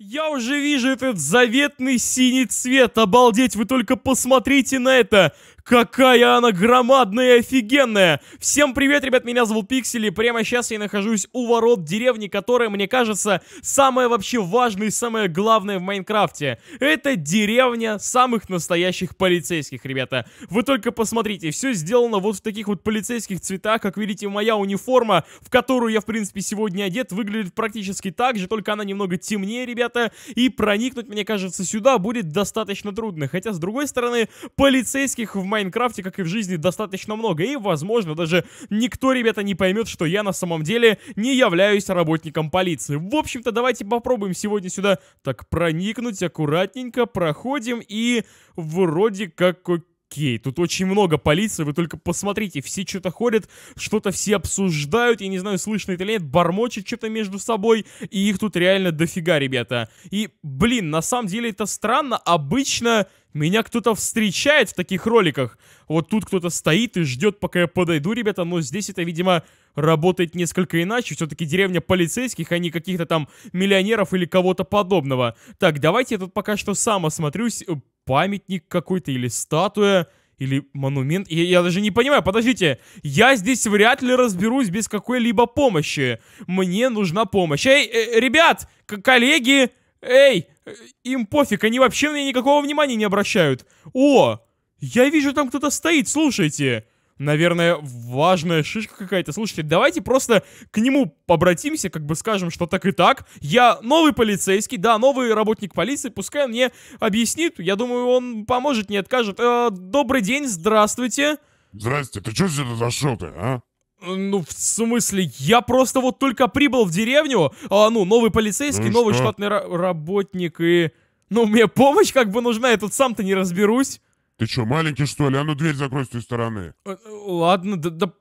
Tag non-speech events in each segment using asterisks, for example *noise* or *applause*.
Я уже вижу этот заветный синий цвет. Обалдеть, вы только посмотрите на это. Какая она громадная и офигенная! Всем привет, ребят, меня зовут Пиксели, прямо сейчас я нахожусь у ворот деревни, которая, мне кажется, самая вообще важная и самая главная в Майнкрафте. Это деревня самых настоящих полицейских, ребята. Вы только посмотрите, все сделано вот в таких вот полицейских цветах, как видите, моя униформа, в которую я, в принципе, сегодня одет, выглядит практически так же, только она немного темнее, ребята, и проникнуть, мне кажется, сюда будет достаточно трудно. Хотя, с другой стороны, полицейских в Майнкрафте, как и в жизни, достаточно много. И, возможно, даже никто, ребята, не поймет, что я на самом деле не являюсь работником полиции. В общем-то, давайте попробуем сегодня сюда так проникнуть аккуратненько, проходим и вроде как окей. Тут очень много полиции, вы только посмотрите, все что-то ходят, что-то все обсуждают, я не знаю, слышно это или нет, бормочет что-то между собой, и их тут реально дофига, ребята. И, блин, на самом деле это странно, обычно меня кто-то встречает в таких роликах. Вот тут кто-то стоит и ждет, пока я подойду, ребята. Но здесь это, видимо, работает несколько иначе. Все-таки деревня полицейских, а не каких-то там миллионеров или кого-то подобного. Так, давайте я тут пока что сам осмотрюсь. Памятник какой-то или статуя или монумент. Я, я даже не понимаю, подождите, я здесь вряд ли разберусь без какой-либо помощи. Мне нужна помощь. Эй, э, ребят, коллеги, эй, Э, им пофиг, они вообще на меня никакого внимания не обращают. О, я вижу, там кто-то стоит, слушайте. Наверное, важная шишка какая-то. Слушайте, давайте просто к нему обратимся, как бы скажем, что так и так. Я новый полицейский, да, новый работник полиции, пускай он мне объяснит. Я думаю, он поможет, не откажет. Э, добрый день, здравствуйте. Здрасте, ты что сюда зашел-то, а? Ну, в смысле, я просто вот только прибыл в деревню, а, ну, новый полицейский, ну, новый что? штатный работник и... Ну, мне помощь как бы нужна, я тут сам-то не разберусь. Ты чё, маленький, что ли? А ну дверь закрой с той стороны. Э, э, ладно, да, да,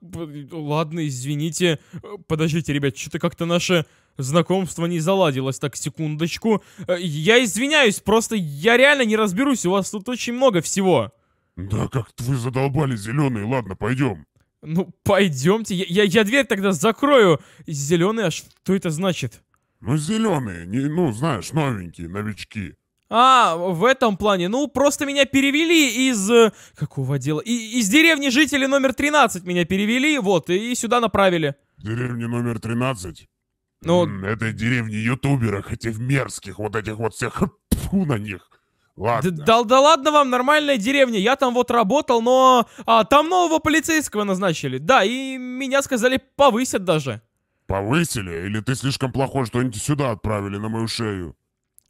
ладно, извините. Подождите, ребят, что-то как-то наше знакомство не заладилось. Так, секундочку. Э, я извиняюсь, просто я реально не разберусь, у вас тут очень много всего. Да, как вы задолбали, зеленый. Ладно, пойдем. Ну, пойдемте. Я, я, я дверь тогда закрою. Зеленые, а что это значит? Ну, зеленые, не, ну, знаешь, новенькие, новички. А, в этом плане. Ну, просто меня перевели из... Э, какого дела? И, из деревни жителей номер 13 меня перевели, вот, и сюда направили. Деревни номер 13? Ну... Но... Этой деревни ютуберов, этих мерзких, вот этих вот всех... *laughs* Фу на них. Ладно. Да, да ладно вам, нормальная деревня. Я там вот работал, но а, там нового полицейского назначили. Да, и меня сказали повысят даже. Повысили? Или ты слишком плохой, что они сюда отправили на мою шею?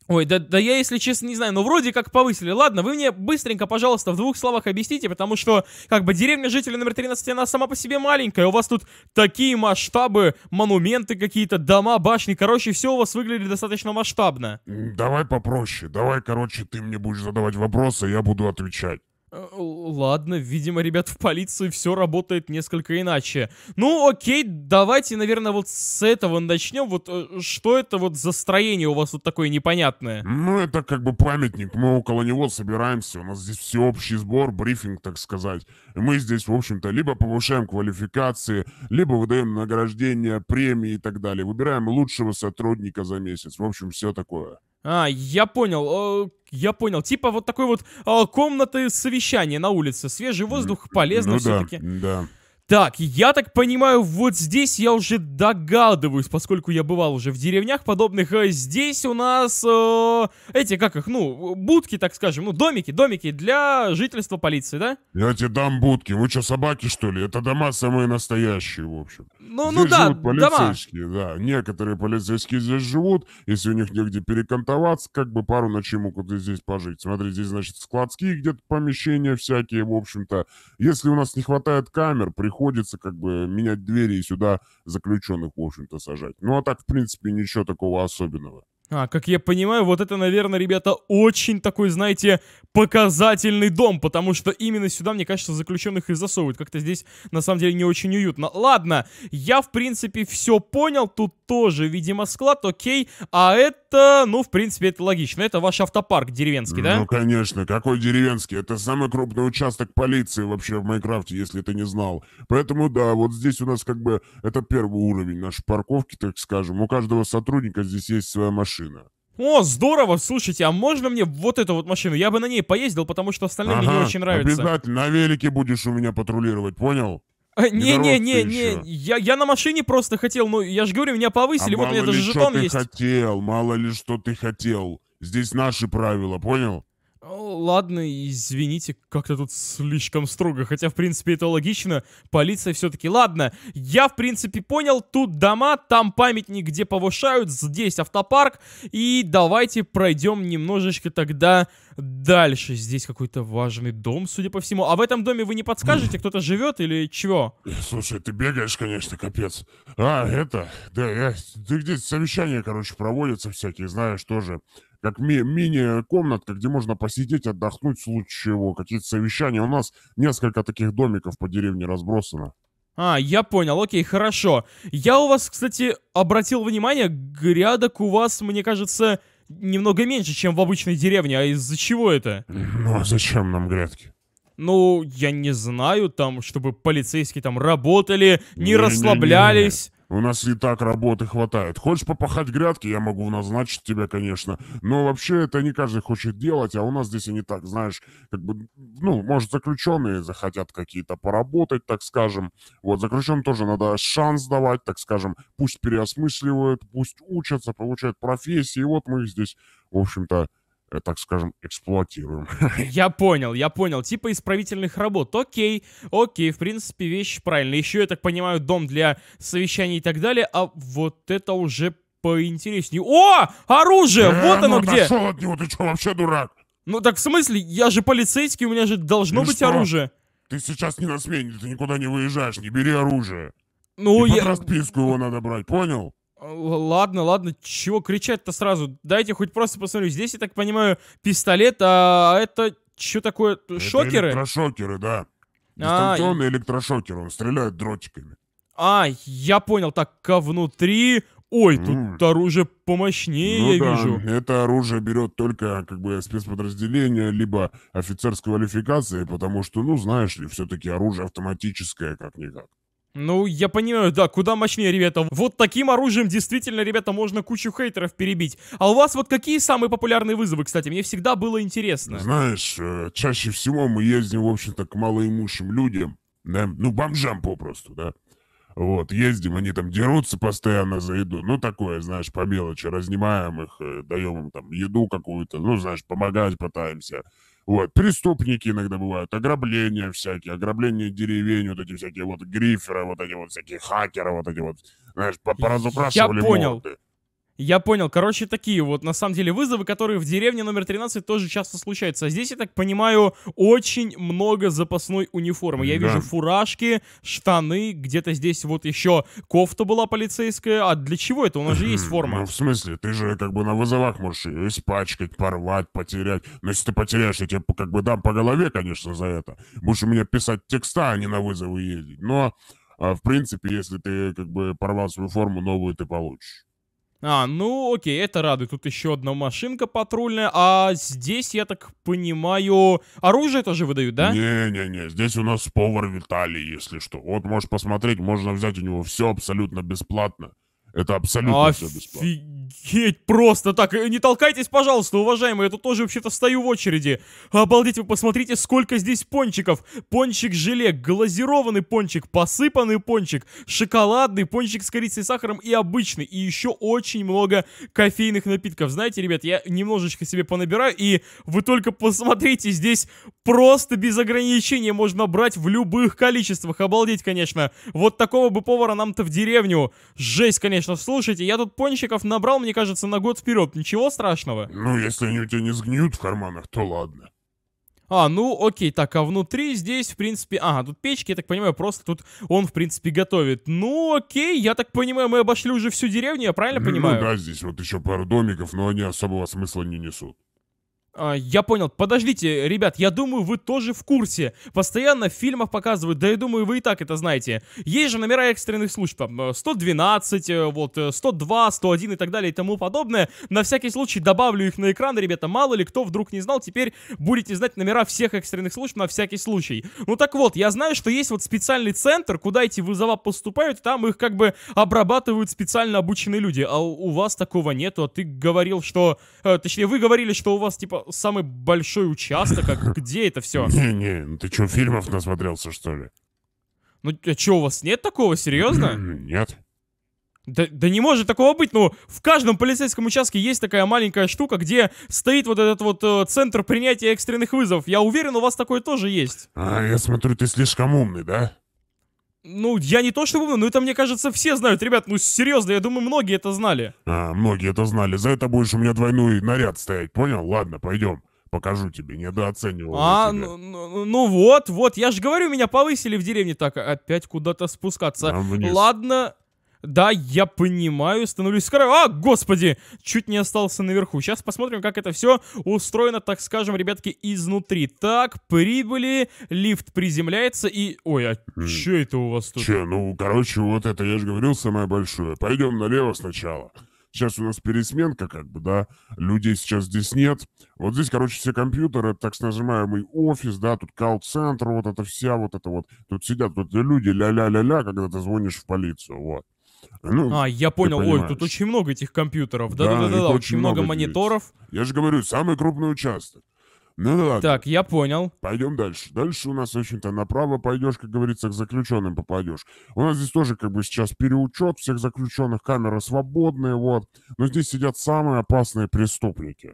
Ой, да, да я, если честно, не знаю, но вроде как повысили. Ладно, вы мне быстренько, пожалуйста, в двух словах объясните, потому что, как бы, деревня жителей номер 13, она сама по себе маленькая, у вас тут такие масштабы, монументы какие-то, дома, башни, короче, все у вас выглядит достаточно масштабно. Давай попроще, давай, короче, ты мне будешь задавать вопросы, я буду отвечать. Э, ладно, видимо, ребят, в полиции все работает несколько иначе. Ну, окей, давайте, наверное, вот с этого начнем. Вот э, что это вот за строение у вас вот такое непонятное? Ну, это как бы памятник. Мы около него собираемся. У нас здесь всеобщий сбор, брифинг, так сказать. И мы здесь, в общем-то, либо повышаем квалификации, либо выдаем награждения, премии и так далее. Выбираем лучшего сотрудника за месяц. В общем, все такое. А, я понял. Э, я понял. Типа вот такой вот э, комнаты совещания на улице. Свежий воздух полезно ну, все-таки. Да, да. Так, я так понимаю, вот здесь я уже догадываюсь, поскольку я бывал уже в деревнях подобных. Э, здесь у нас э, эти, как их, ну, будки, так скажем, ну, домики, домики для жительства полиции, да? Я тебе дам будки. Вы что, собаки, что ли? Это дома самые настоящие, в общем. Ну, ну, здесь ну да, полицейские, дома. да. Некоторые полицейские здесь живут. Если у них негде перекантоваться, как бы пару ночей могут здесь пожить. Смотри, здесь, значит, складские где-то помещения всякие, в общем-то. Если у нас не хватает камер, приходится как бы менять двери и сюда заключенных, в общем-то, сажать. Ну, а так, в принципе, ничего такого особенного. А, как я понимаю, вот это, наверное, ребята, очень такой, знаете, показательный дом, потому что именно сюда, мне кажется, заключенных и засовывают. Как-то здесь, на самом деле, не очень уютно. Ладно, я, в принципе, все понял. Тут тоже, видимо, склад, окей. А это, ну, в принципе, это логично. Это ваш автопарк деревенский, да? Ну, конечно. Какой деревенский? Это самый крупный участок полиции вообще в Майнкрафте, если ты не знал. Поэтому, да, вот здесь у нас как бы это первый уровень нашей парковки, так скажем. У каждого сотрудника здесь есть своя машина. О, здорово! Слушайте, а можно мне вот эту вот машину? Я бы на ней поездил, потому что остальные ага, мне не очень нравятся. Обязательно на велике будешь у меня патрулировать, понял? Не-не-не-не, э, я, я на машине просто хотел, но ну, я же говорю, меня повысили, а вот у меня даже жетон есть. мало ли что ты хотел, мало ли что ты хотел. Здесь наши правила, понял? Ладно, извините, как-то тут слишком строго, хотя, в принципе, это логично. Полиция все-таки, ладно, я, в принципе, понял, тут дома, там памятник, где повышают, здесь автопарк, и давайте пройдем немножечко тогда дальше. Здесь какой-то важный дом, судя по всему. А в этом доме вы не подскажете, кто-то живет или чего? Слушай, ты бегаешь, конечно, капец. А, это, да, я, ты где совещания, короче, проводятся всякие, знаешь, тоже как ми мини-комнатка, где можно посидеть, отдохнуть в случае чего, какие-то совещания. У нас несколько таких домиков по деревне разбросано. А, я понял, окей, хорошо. Я у вас, кстати, обратил внимание, грядок у вас, мне кажется, немного меньше, чем в обычной деревне. А из-за чего это? Ну, а зачем нам грядки? Ну, я не знаю, там, чтобы полицейские там работали, не, не расслаблялись. У нас и так работы хватает. Хочешь попахать грядки, я могу назначить тебя, конечно. Но вообще это не каждый хочет делать, а у нас здесь они так, знаешь, как бы, ну, может, заключенные захотят какие-то поработать, так скажем. Вот, заключен тоже надо шанс давать, так скажем. Пусть переосмысливают, пусть учатся, получают профессии. И вот мы их здесь, в общем-то, Э, так скажем, эксплуатируем. *laughs* Я понял, я понял. Типа исправительных работ. Окей, окей, в принципе, вещь правильная. Еще, я так понимаю, дом для совещаний и так далее. А вот это уже поинтереснее. О, оружие! Э, вот оно ну, где! Нашел от него, ты что, вообще дурак? Ну так в смысле? Я же полицейский, у меня же должно и быть что? оружие. Ты сейчас не на смене, ты никуда не выезжаешь, не бери оружие. Ну, и я... под расписку его надо брать, понял? Ладно, ладно, чего кричать-то сразу? Дайте хоть просто посмотрю. Здесь, я так понимаю, пистолет, а это что такое? Это шокеры? электрошокеры, да. А, Дистанционный а, электрошокер, он стреляет дротиками. А, я понял, так, ко внутри... Ой, тут mm. оружие помощнее, ну, я да, вижу. Это оружие берет только как бы спецподразделение, либо офицерской квалификации, потому что, ну, знаешь ли, все-таки оружие автоматическое, как-никак. Ну, я понимаю, да, куда мощнее, ребята. Вот таким оружием действительно, ребята, можно кучу хейтеров перебить. А у вас вот какие самые популярные вызовы, кстати? Мне всегда было интересно. Знаешь, э, чаще всего мы ездим, в общем-то, к малоимущим людям. Да? Ну, бомжам попросту, да. Вот, ездим, они там дерутся постоянно за еду. Ну, такое, знаешь, по мелочи. Разнимаем их, э, даем им там еду какую-то. Ну, знаешь, помогать пытаемся. Вот, преступники иногда бывают, ограбления всякие, ограбления деревень, вот эти всякие вот гриферы, вот эти вот всякие хакеры, вот эти вот, знаешь, поразукрашивали Я понял. Морды. Я понял. Короче, такие вот, на самом деле, вызовы, которые в деревне номер 13 тоже часто случаются. А здесь, я так понимаю, очень много запасной униформы. Я да. вижу фуражки, штаны, где-то здесь вот еще кофта была полицейская. А для чего это? У нас же есть форма. Ну, в смысле, ты же как бы на вызовах можешь ее испачкать, порвать, потерять. Но ну, если ты потеряешь, я тебе как бы дам по голове, конечно, за это. Будешь у меня писать текста, а не на вызовы ездить. Но, а, в принципе, если ты как бы порвал свою форму, новую ты получишь. А, ну окей, это радует. Тут еще одна машинка патрульная. А здесь, я так понимаю, оружие тоже выдают, да? Не-не-не, здесь у нас повар Виталий, если что. Вот можешь посмотреть, можно взять у него все абсолютно бесплатно. Это абсолютно Офигеть, все бесплатно. просто так. Не толкайтесь, пожалуйста, уважаемые. Я тут тоже вообще-то стою в очереди. Обалдеть, вы посмотрите, сколько здесь пончиков. Пончик-желе, глазированный пончик, посыпанный пончик, шоколадный, пончик с корицей и сахаром и обычный. И еще очень много кофейных напитков. Знаете, ребят, я немножечко себе понабираю, и вы только посмотрите, здесь просто без ограничений можно брать в любых количествах. Обалдеть, конечно. Вот такого бы повара нам-то в деревню. Жесть, конечно конечно, слушайте, я тут пончиков набрал, мне кажется, на год вперед, ничего страшного. Ну, если они у тебя не сгниют в карманах, то ладно. А, ну окей, так, а внутри здесь, в принципе... Ага, тут печки, я так понимаю, просто тут он, в принципе, готовит. Ну окей, я так понимаю, мы обошли уже всю деревню, я правильно ну понимаю? Ну да, здесь вот еще пару домиков, но они особого смысла не несут. А, я понял. Подождите, ребят, я думаю, вы тоже в курсе. Постоянно в фильмах показывают, да я думаю, вы и так это знаете. Есть же номера экстренных служб, там 112, э, э, вот 102, э, 101 и так далее и тому подобное. На всякий случай добавлю их на экран, ребята, мало ли кто вдруг не знал, теперь будете знать номера всех экстренных служб на всякий случай. Ну так вот, я знаю, что есть вот специальный центр, куда эти вызова поступают, там их как бы обрабатывают специально обученные люди. А у вас такого нету, а ты говорил, что... Точнее, вы говорили, что у вас типа самый большой участок, а *laughs* где это все? Не-не, ну ты что, фильмов насмотрелся, что ли? Ну, а что, у вас нет такого, серьезно? Нет. Да, да не может такого быть, ну в каждом полицейском участке есть такая маленькая штука, где стоит вот этот вот э, центр принятия экстренных вызовов. Я уверен, у вас такой тоже есть. А, я смотрю, ты слишком умный, да? Ну, я не то что помню, но это, мне кажется, все знают. Ребят, ну серьезно, я думаю, многие это знали. А, многие это знали. За это будешь у меня двойной наряд стоять, понял? Ладно, пойдем. Покажу тебе, недооценивал А, ну ну, ну, ну, вот, вот, я же говорю, меня повысили в деревне. Так, опять куда-то спускаться. Ладно, да, я понимаю, становлюсь скоро... А, господи! Чуть не остался наверху. Сейчас посмотрим, как это все устроено, так скажем, ребятки, изнутри. Так, прибыли, лифт приземляется и... Ой, а что это у вас тут? Че, ну, короче, вот это, я же говорил, самое большое. Пойдем налево сначала. Сейчас у нас пересменка, как бы, да, людей сейчас здесь нет. Вот здесь, короче, все компьютеры, так называемый офис, да, тут колл-центр, вот это вся, вот это вот. Тут сидят вот люди, ля-ля-ля-ля, когда ты звонишь в полицию, вот. Ну, а, я понял, ой, тут очень много этих компьютеров. Да-да-да, очень, очень много, много мониторов. Я же говорю, самый крупный участок. Ну да ладно. Так, я понял. Пойдем дальше. Дальше у нас, в общем-то, направо пойдешь, как говорится, к заключенным попадешь. У нас здесь тоже, как бы, сейчас переучет всех заключенных, камеры свободные, вот. Но здесь сидят самые опасные преступники.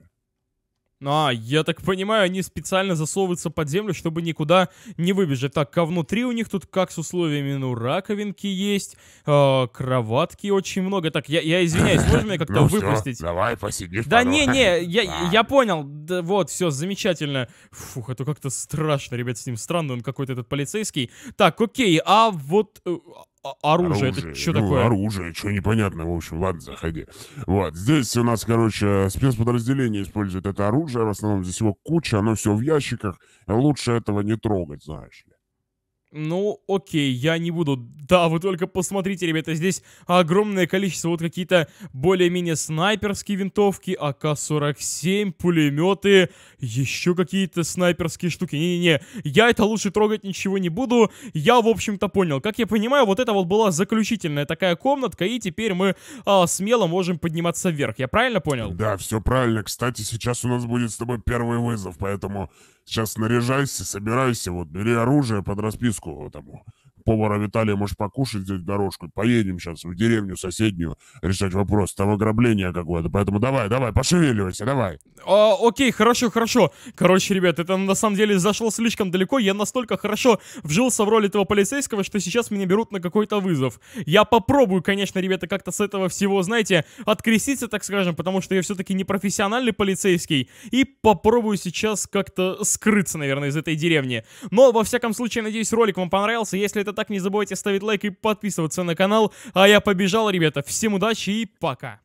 А, я так понимаю, они специально засовываются под землю, чтобы никуда не выбежать. Так, а внутри у них тут как с условиями, ну, раковинки есть, э, кроватки очень много. Так, я, я извиняюсь, можно меня *laughs* как-то ну выпустить? давай посидишь. Да не, не, я, я понял. вот, все, замечательно. Фух, это как-то страшно, ребят, с ним странно, он какой-то этот полицейский. Так, окей, а вот... Э, оружие, а, оружие. это что ну, такое? Оружие, что непонятно, в общем, ладно, заходи. Вот, здесь у нас, короче, спецподразделение использует это оружие, в основном здесь его куча, оно все в ящиках, лучше этого не трогать, знаешь ли. Ну, окей, я не буду. Да, вы только посмотрите, ребята, здесь огромное количество вот какие-то более-менее снайперские винтовки, АК-47, пулеметы, еще какие-то снайперские штуки. Не-не-не, я это лучше трогать ничего не буду. Я, в общем-то, понял. Как я понимаю, вот это вот была заключительная такая комнатка, и теперь мы а, смело можем подниматься вверх. Я правильно понял? Да, все правильно. Кстати, сейчас у нас будет с тобой первый вызов, поэтому Сейчас наряжайся, собирайся, вот, бери оружие под расписку этому повара Виталия, может, покушать здесь дорожку? Поедем сейчас в деревню соседнюю решать вопрос. Там ограбление какое-то, поэтому давай, давай, пошевеливайся, давай. А, окей, хорошо, хорошо. Короче, ребят, это на самом деле зашло слишком далеко. Я настолько хорошо вжился в роль этого полицейского, что сейчас меня берут на какой-то вызов. Я попробую, конечно, ребята, как-то с этого всего, знаете, откреститься, так скажем, потому что я все-таки не профессиональный полицейский. И попробую сейчас как-то скрыться, наверное, из этой деревни. Но, во всяком случае, надеюсь, ролик вам понравился. Если это так не забывайте ставить лайк и подписываться на канал. А я побежал, ребята. Всем удачи и пока.